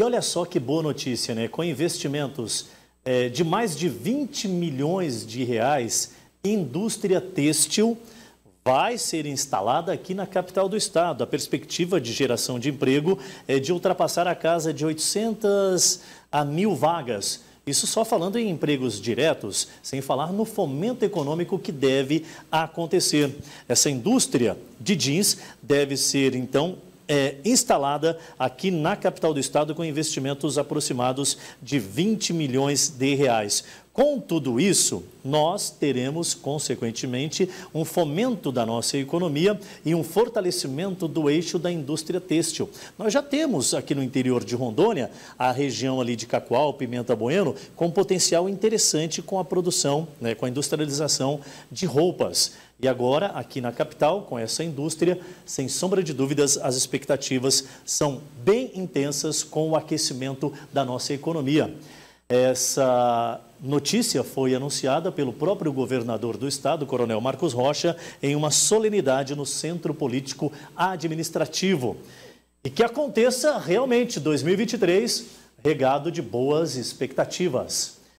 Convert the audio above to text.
E olha só que boa notícia, né? Com investimentos é, de mais de 20 milhões de reais, indústria têxtil vai ser instalada aqui na capital do estado. A perspectiva de geração de emprego é de ultrapassar a casa de 800 a mil vagas. Isso só falando em empregos diretos, sem falar no fomento econômico que deve acontecer. Essa indústria de jeans deve ser, então, é, instalada aqui na capital do estado com investimentos aproximados de 20 milhões de reais. Com tudo isso, nós teremos, consequentemente, um fomento da nossa economia e um fortalecimento do eixo da indústria têxtil. Nós já temos aqui no interior de Rondônia, a região ali de Cacoal, Pimenta Bueno, com potencial interessante com a produção, né, com a industrialização de roupas. E agora, aqui na capital, com essa indústria, sem sombra de dúvidas, as expectativas são bem intensas com o aquecimento da nossa economia. Essa notícia foi anunciada pelo próprio governador do estado, Coronel Marcos Rocha, em uma solenidade no Centro Político Administrativo. E que aconteça realmente 2023 regado de boas expectativas.